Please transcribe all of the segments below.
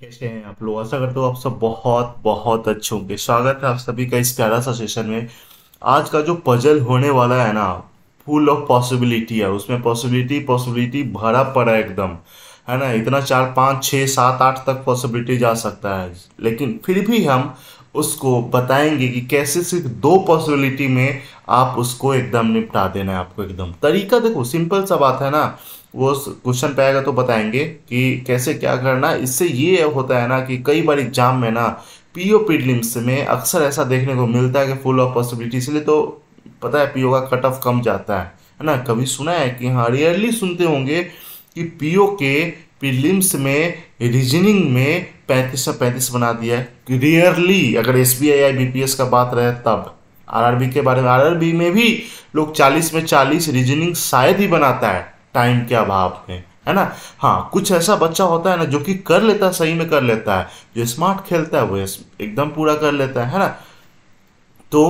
कैसे हैं आप लोग आशा करते हो आप सब बहुत बहुत अच्छे होंगे स्वागत है आप सभी का इस प्यारा सा सेशन में आज का जो पजल होने वाला है ना फुल ऑफ पॉसिबिलिटी है उसमें पॉसिबिलिटी पॉसिबिलिटी भरा पड़ा है एकदम है ना इतना चार पाँच छः सात आठ तक पॉसिबिलिटी जा सकता है लेकिन फिर भी हम उसको बताएंगे कि कैसे सिर्फ दो पॉसिबिलिटी में आप उसको एकदम निपटा देना है आपको एकदम तरीका देखो सिंपल सा बात है ना वो क्वेश्चन पे आएगा तो बताएंगे कि कैसे क्या करना इससे ये होता है ना कि कई बार एग्जाम में ना पी ओ पीडलिम्स में अक्सर ऐसा देखने को मिलता है कि फुल ऑफ पॉसिबिलिटी इसलिए तो पता है ओ का कट ऑफ कम जाता है है ना कभी सुना है कि हाँ रेयरली सुनते होंगे कि ओ के पीडलिम्स में रीजनिंग में पैंतीस सौ पैंतीस बना दिया है रेयरली अगर एस बी आई या बी पी एस का बात रहे तब बी के बारे में बी में भी लोग चालीस में चालीस रीजनिंग शायद ही बनाता है टाइम के अभाव में है ना हाँ कुछ ऐसा बच्चा होता है ना जो कि कर लेता है सही में कर लेता है जो स्मार्ट खेलता है वो एकदम पूरा कर लेता है है ना तो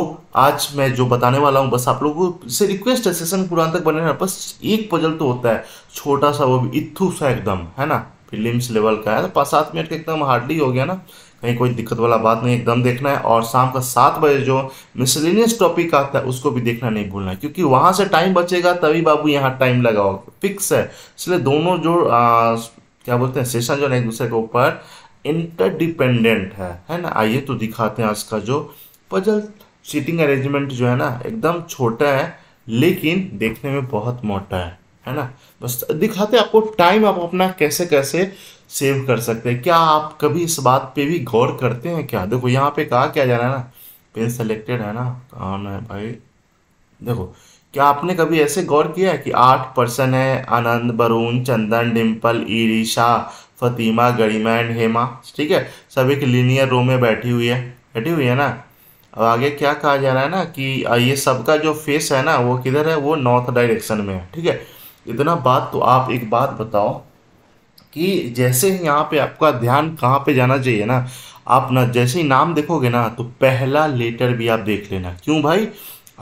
आज मैं जो बताने वाला हूँ बस आप लोगों से रिक्वेस्ट है सेशन पुरान तक बने बस एक पजल तो होता है छोटा सा वो भी इथू सा एकदम है ना फिल्म लेवल का है ना तो पाँच सात मिनट का एकदम हार्डली हो गया ना कहीं कोई दिक्कत वाला बात नहीं एकदम देखना है और शाम का सात बजे जो मिसलिनियस टॉपिक आता है उसको भी देखना नहीं भूलना है क्योंकि वहाँ से टाइम बचेगा तभी बाबू यहाँ टाइम लगाओ फिक्स है इसलिए दोनों जो आ, क्या बोलते हैं सेशन जो है एक दूसरे के ऊपर इंटरडिपेंडेंट है है ना आइए तो दिखाते हैं आज का जो पजल सीटिंग अरेंजमेंट जो है ना एकदम छोटा है लेकिन देखने में बहुत मोटा है है ना बस दिखाते आपको टाइम आप अपना कैसे कैसे सेव कर सकते हैं क्या आप कभी इस बात पे भी गौर करते हैं क्या देखो यहाँ पे कहा क्या जा रहा है ना पेन सेलेक्टेड है ना कौन है भाई देखो क्या आपने कभी ऐसे गौर किया है कि आठ पर्सन है आनंद वरुण चंदन डिम्पल ईरिशा फतिमा गरिमा एंड हेमा ठीक है सभी एक लीनियर रो में बैठी हुई है बैठी हुई है ना अब आगे क्या कहा जा रहा है ना कि ये सबका जो फेस है ना वो किधर है वो नॉर्थ डायरेक्शन में है ठीक है इतना बात तो आप एक बात बताओ कि जैसे ही यहाँ पे आपका ध्यान कहाँ पे जाना चाहिए ना आप ना जैसे ही नाम देखोगे ना तो पहला लेटर भी आप देख लेना क्यों भाई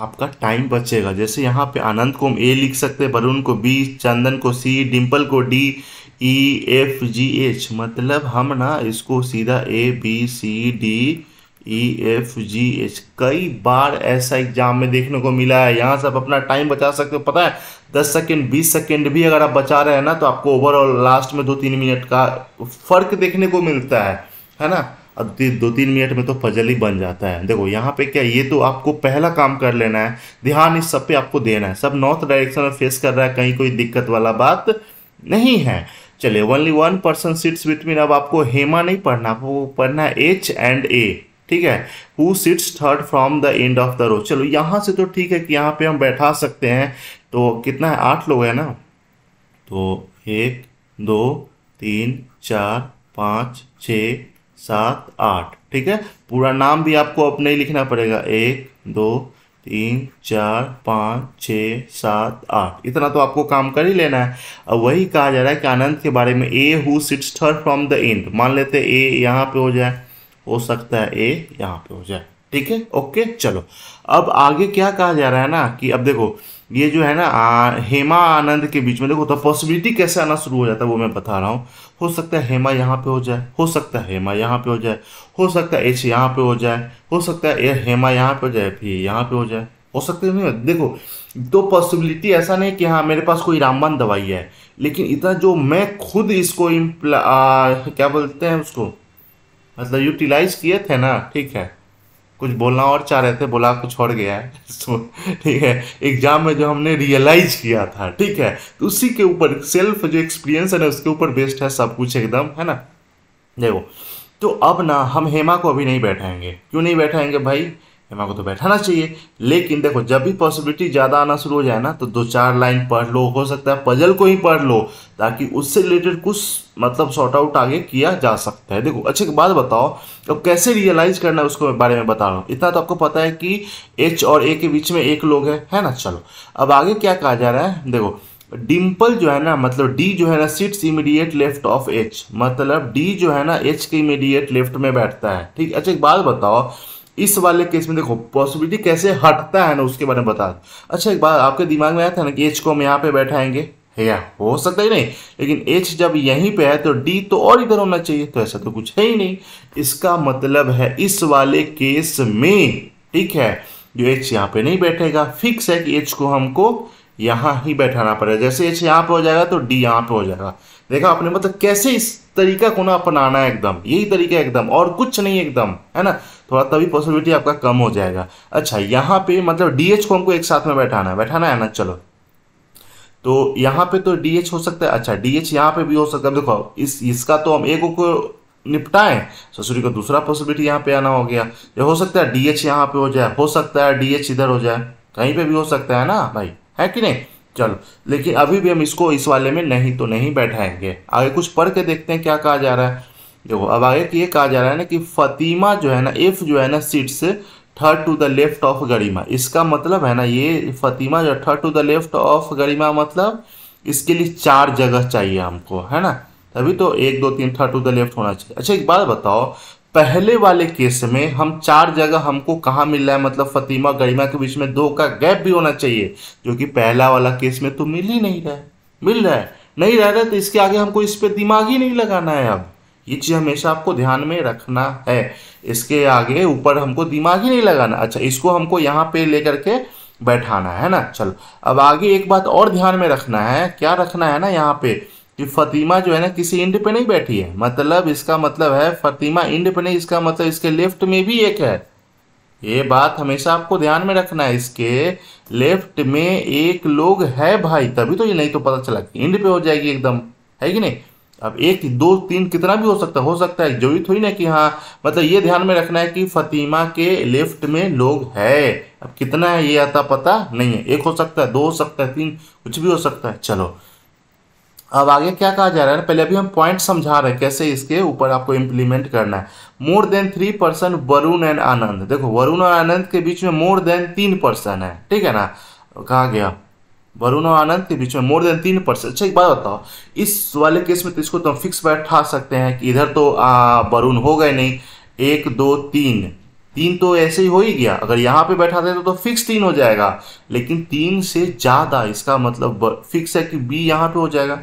आपका टाइम बचेगा जैसे यहाँ पे आनंद को हम ए लिख सकते हैं वरुण को बी चंदन को सी डिम्पल को D E F G H मतलब हम ना इसको सीधा A B C D E F G H कई बार ऐसा एग्जाम में देखने को मिला है यहाँ से आप अपना टाइम बचा सकते हो पता है दस सेकेंड बीस सेकेंड भी अगर आप बचा रहे हैं ना तो आपको ओवरऑल लास्ट में दो तीन मिनट का फर्क देखने को मिलता है है ना अब दो तीन मिनट में तो फजल ही बन जाता है देखो यहाँ पे क्या ये तो आपको पहला काम कर लेना है ध्यान इस सब पे आपको देना है सब नॉर्थ डायरेक्शन में फेस कर रहा है कहीं कोई दिक्कत वाला बात नहीं है चलिए only one person sits between अब आपको हेमा नहीं पढ़ना आपको पढ़ना है एच एंड ए ठीक है who sits third from the end of the row चलो यहाँ से तो ठीक है कि यहाँ पे हम बैठा सकते हैं तो कितना है आठ लोग है ना तो एक दो तीन चार पाँच छ सात आठ ठीक है पूरा नाम भी आपको अपने ही लिखना पड़ेगा एक दो तीन चार पाँच छ सात आठ इतना तो आपको काम कर ही लेना है अब वही कहा जा रहा है कि आनंद के बारे में A who sits third from the end मान लेते ए यहाँ पे हो जाए हो सकता है ए यहाँ पे हो जाए ठीक है ओके चलो अब आगे क्या कहा जा रहा है ना कि अब देखो ये जो है ना आ, हेमा आनंद के बीच में देखो तो पॉसिबिलिटी कैसे आना शुरू हो जाता है वो मैं बता रहा हूँ हो सकता है हेमा यहाँ पे हो जाए हो सकता है हेमा यहाँ पे हो जाए हो सकता है एच यहाँ पे हो जाए हो सकता है ए हेमा यहाँ पे हो जाए फिर यहाँ पे हो जाए हो सकते नहीं देखो तो पॉसिबिलिटी ऐसा नहीं कि हाँ मेरे पास कोई रामबन दवाई है लेकिन इतना जो मैं खुद इसको आ, क्या बोलते हैं उसको मतलब यूटिलाइज किए थे ना ठीक है कुछ बोलना और चाह रहे थे बोला कुछ और गया है so, तो, ठीक है एग्जाम में जो हमने रियलाइज किया था ठीक है तो उसी के ऊपर सेल्फ जो एक्सपीरियंस है ना उसके ऊपर बेस्ड है सब कुछ एकदम है ना देखो तो अब ना हम हेमा को अभी नहीं बैठाएंगे क्यों नहीं बैठाएंगे भाई दिमाग को तो बैठाना चाहिए लेकिन देखो जब भी पॉसिबिलिटी ज़्यादा आना शुरू हो जाए ना तो दो चार लाइन पढ़ लो हो सकता है पजल को ही पढ़ लो ताकि उससे रिलेटेड कुछ मतलब शॉर्ट आउट आगे किया जा सकता है देखो अच्छे बात बताओ अब तो कैसे रियलाइज करना है उसको बारे में बता रहा हूँ इतना तो आपको पता है कि एच और ए के बीच में एक लोग है है ना चलो अब आगे क्या कहा जा रहा है देखो डिम्पल जो है ना मतलब डी जो है ना sits immediate left of H मतलब डी जो है ना एच के इमीडिएट लेफ्ट में बैठता है ठीक अच्छा एक बात बताओ इस वाले केस में देखो पॉसिबिलिटी कैसे हटता है ना उसके बारे में बता अच्छा एक बात आपके दिमाग में आया था ना कि एच को हम यहाँ पे बैठाएंगे या हो सकता ही नहीं लेकिन एच जब यहीं पे है तो डी तो और इधर होना चाहिए तो ऐसा तो कुछ है ही नहीं इसका मतलब है इस वाले केस में ठीक है जो एच यहाँ पे नहीं बैठेगा फिक्स है कि एच को हमको यहाँ ही बैठाना पड़ेगा जैसे एच यहाँ पे हो जाएगा तो डी यहाँ पे हो जाएगा देखा आपने मतलब कैसे इस तरीका को ना अपनाना है एकदम यही तरीका एकदम और कुछ नहीं एकदम है ना थोड़ा तभी पॉसिबिलिटी आपका कम हो जाएगा अच्छा यहाँ पे मतलब डी को हमको एक साथ में बैठाना है बैठाना है ना चलो तो यहाँ पे तो डी हो सकता है अच्छा डी एच यहाँ पे भी हो सकता है देखो इस इसका तो हम एक को निपटाएं ससुरी को दूसरा पॉसिबिलिटी यहाँ पे आना हो गया ये हो सकता है डी एच यहाँ पे हो जाए हो सकता है डी एच इधर हो जाए कहीं पे भी हो सकता है ना भाई है कि नहीं चलो लेकिन अभी भी हम इसको इस वाले में नहीं तो नहीं बैठाएंगे आगे कुछ पढ़ के देखते हैं क्या कहा जा रहा है देखो अब आगे कि ये कहा जा रहा है ना कि फ़तिमा जो है ना इफ जो है ना सीट से third to the left of Garima इसका मतलब है ना ये फ़तिमा जो third to the left of Garima मतलब इसके लिए चार जगह चाहिए हमको है ना तभी तो एक दो तीन थर्ड टू द लेफ्ट होना चाहिए अच्छा एक बात बताओ पहले वाले केस में हम चार जगह हमको कहाँ मिल रहा है मतलब फ़तिमा गरिमा के बीच में दो का गैप भी होना चाहिए जो कि पहला वाला केस में तो मिल ही नहीं रहा है मिल रहा है नहीं रह रहा है तो इसके आगे हमको इस पर दिमाग ही नहीं लगाना है अब ये चीज़ हमेशा आपको ध्यान में रखना है इसके आगे ऊपर हमको दिमाग ही नहीं लगाना अच्छा इसको हमको यहाँ पे लेकर के बैठाना है ना चलो अब आगे एक बात और ध्यान में रखना है क्या रखना है ना यहाँ पे कि फतिमा जो है ना किसी इंड पे नहीं बैठी है मतलब इसका मतलब है फतिमा इंड पे नहीं इसका मतलब इसके लेफ्ट में भी एक है ये बात हमेशा आपको ध्यान में रखना है इसके लेफ्ट में एक लोग है भाई तभी तो ये नहीं तो पता चला कि इंड पे हो जाएगी एकदम है कि नहीं अब एक दो तीन कितना भी हो सकता हो सकता है जरूरी थोड़ी ना कि हाँ मतलब ये ध्यान में रखना है कि फतिमा के लेफ्ट में लोग है अब कितना है ये आता पता नहीं है एक हो सकता है दो हो सकता है तीन कुछ भी हो सकता है चलो अब आगे क्या कहा जा रहा है पहले अभी हम पॉइंट समझा रहे हैं कैसे इसके ऊपर आपको इम्प्लीमेंट करना है more than three person Varun and Anand देखो वरुण और आनंद के बीच में मोर देन तीन पर्सन है ठीक है ना कहा गया वरुण और आनंद के बीच में मोर देन तीन परसेंट अच्छा एक बात बताओ इस वाले केस में तो इसको तुम तो फिक्स बैठा सकते हैं कि इधर तो वरुण हो गए नहीं एक दो तीन तीन तो ऐसे ही हो ही गया अगर यहाँ पे बैठा दे तो, तो फिक्स तीन हो जाएगा लेकिन तीन से ज़्यादा इसका मतलब फिक्स है कि बी यहाँ पे हो जाएगा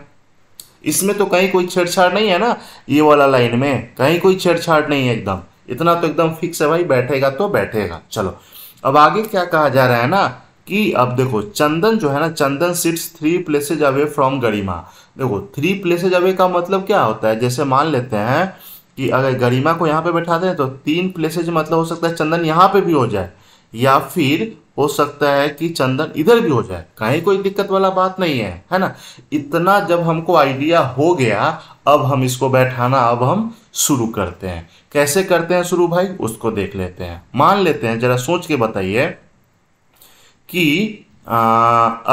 इसमें तो कहीं कोई छेड़छाड़ नहीं है ना ये वाला लाइन में कहीं कोई छेड़छाड़ नहीं है एकदम इतना तो एकदम फिक्स है भाई बैठेगा तो बैठेगा चलो अब आगे क्या कहा जा रहा है ना कि अब देखो चंदन जो है ना Chandan sits three places away from Garima देखो थ्री प्लेसेज अवे का मतलब क्या होता है जैसे मान लेते हैं कि अगर गरिमा को यहाँ पे बैठाते हैं तो तीन प्लेसेज मतलब हो सकता है चंदन यहाँ पे भी हो जाए या फिर हो सकता है कि चंदन इधर भी हो जाए कहीं कोई दिक्कत वाला बात नहीं है है ना इतना जब हमको आइडिया हो गया अब हम इसको बैठाना अब हम शुरू करते हैं कैसे करते हैं शुरू भाई उसको देख लेते हैं मान लेते हैं जरा सोच के बताइए कि आ,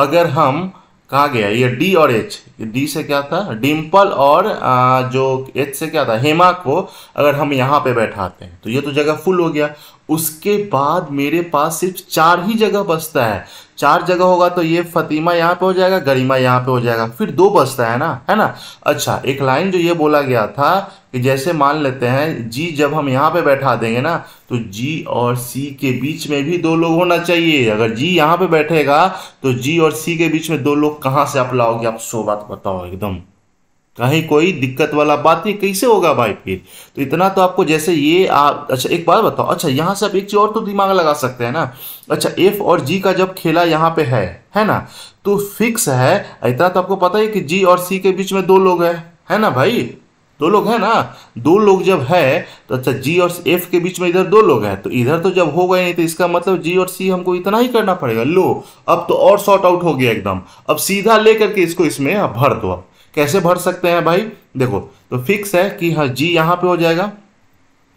अगर हम कहा गया ये डी और एच डी से क्या था डिम्पल और आ, जो एच से क्या था हेमा को अगर हम यहाँ पे बैठाते हैं तो ये तो जगह फुल हो गया उसके बाद मेरे पास सिर्फ चार ही जगह बचता है चार जगह होगा तो ये फतिमा यहाँ पे हो जाएगा गरिमा यहाँ पे हो जाएगा फिर दो बचता है ना है ना अच्छा एक लाइन जो ये बोला गया था कि जैसे मान लेते हैं जी जब हम यहाँ पे बैठा देंगे ना तो जी और सी के बीच में भी दो लोग होना चाहिए अगर जी यहाँ पे बैठेगा तो जी और सी के बीच में दो लोग कहाँ से आप लाओगे आप सो बात बताओ एकदम कहीं कोई दिक्कत वाला बात नहीं कैसे होगा भाई फिर तो इतना तो आपको जैसे ये आप अच्छा एक बात बताओ अच्छा यहाँ से आप एक चीज़ और तो दिमाग लगा सकते हैं ना अच्छा एफ और जी का जब खेला यहाँ पे है है ना तो फिक्स है इतना तो आपको पता है कि जी और सी के बीच में दो लोग हैं है ना भाई दो लोग हैं ना दो लोग जब है तो अच्छा जी और एफ के बीच में इधर दो लोग हैं तो इधर तो जब हो गए नहीं तो इसका मतलब जी और सी हमको इतना ही करना पड़ेगा लो अब तो और शॉर्ट आउट हो गया एकदम अब सीधा ले करके इसको इसमें भर दो अब कैसे भर सकते हैं भाई देखो तो फिक्स है कि हाँ जी यहाँ पे हो जाएगा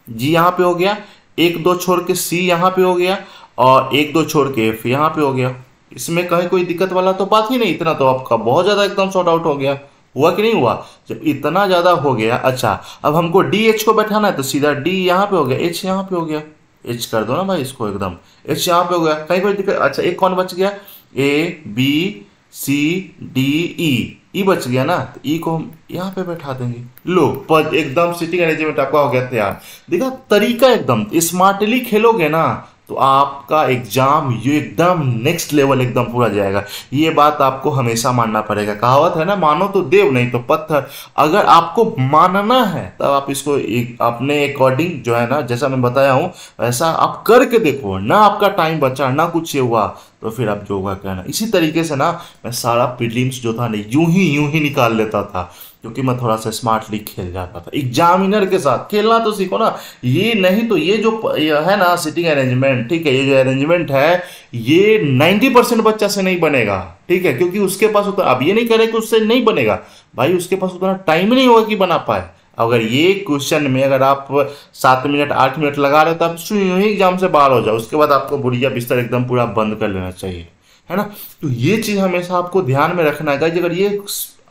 जी यहाँ पे हो गया एक दो छोड़ के सी यहाँ पे हो गया और एक दो छोड़ के एफ यहां पे हो गया इसमें कहीं कोई दिक्कत वाला तो बात ही नहीं इतना तो आपका बहुत ज़्यादा एकदम शॉर्ट आउट हो गया हुआ कि नहीं हुआ जब इतना ज़्यादा हो गया अच्छा अब हमको डी एच को बैठाना है तो सीधा डी यहां पे हो गया एच यहाँ पे हो गया एच कर दो ना भाई इसको एकदम एच यहाँ पे हो गया कहीं कोई दिक्कत अच्छा एक कौन बच गया A B C D E E e बच गया ना तो ई e को हम यहाँ पे बैठा देंगे लो पद एकदम सिटिंग अरेंजमेंट आपका हो गया तैयार देखा तरीका एकदम स्मार्टली खेलोगे ना तो आपका एग्ज़ाम ये एकदम नेक्स्ट लेवल एकदम पूरा जाएगा ये बात आपको हमेशा मानना पड़ेगा कहावत है ना मानो तो देव नहीं तो पत्थर अगर आपको मानना है तब आप इसको एक, अपने अकॉर्डिंग जो है ना जैसा मैं बताया हूँ वैसा आप करके देखो ना आपका टाइम बचा ना कुछ ये हुआ तो फिर आप जो होगा कहना इसी तरीके से ना मैं सारा प्रीलिम्स जो था ना यूं ही यूं ही निकाल लेता था क्योंकि मैं थोड़ा सा स्मार्टली खेल जाता था एग्जामिनर के साथ खेलना तो सीखो ना ये नहीं तो ये जो है ना सिटिंग अरेंजमेंट ठीक है ये जो अरेंजमेंट है ये 90 परसेंट बच्चा से नहीं बनेगा ठीक है क्योंकि उसके पास उतना अब ये नहीं करे कि उससे नहीं बनेगा भाई उसके पास उतना टाइम नहीं होगा कि बना पाए अगर ये क्वेश्चन में अगर आप सात मिनट आठ मिनट लगा रहे हो तो आप यूँ ही एग्जाम से बाहर हो जाओ उसके बाद आपको बुढ़िया बिस्तर एकदम पूरा बंद कर लेना चाहिए है ना तो ये चीज़ हमेशा आपको ध्यान में रखना चाहिए अगर ये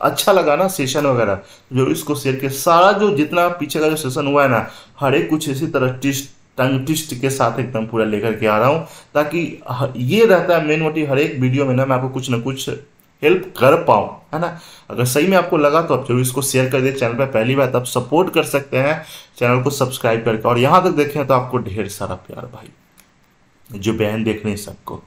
अच्छा लगा ना सेशन वगैरह जो इसको शेयर किया सारा जो जितना पीछे का जो सेशन हुआ है ना हर एक कुछ इसी तरह टिस्ट टंग टिस्ट के साथ एकदम पूरा लेकर के आ रहा हूँ ताकि ये रहता है मेन मोटिव हर एक वीडियो में ना मैं आपको कुछ ना कुछ हेल्प कर पाऊँ है ना अगर सही में आपको लगा तो आप जरूर इसको शेयर कर दे चैनल पर पहली बार आप सपोर्ट कर सकते हैं चैनल को सब्सक्राइब करके और यहाँ तक देखें तो आपको ढेर सारा प्यार भाई जो बहन देख रहे हैं सबको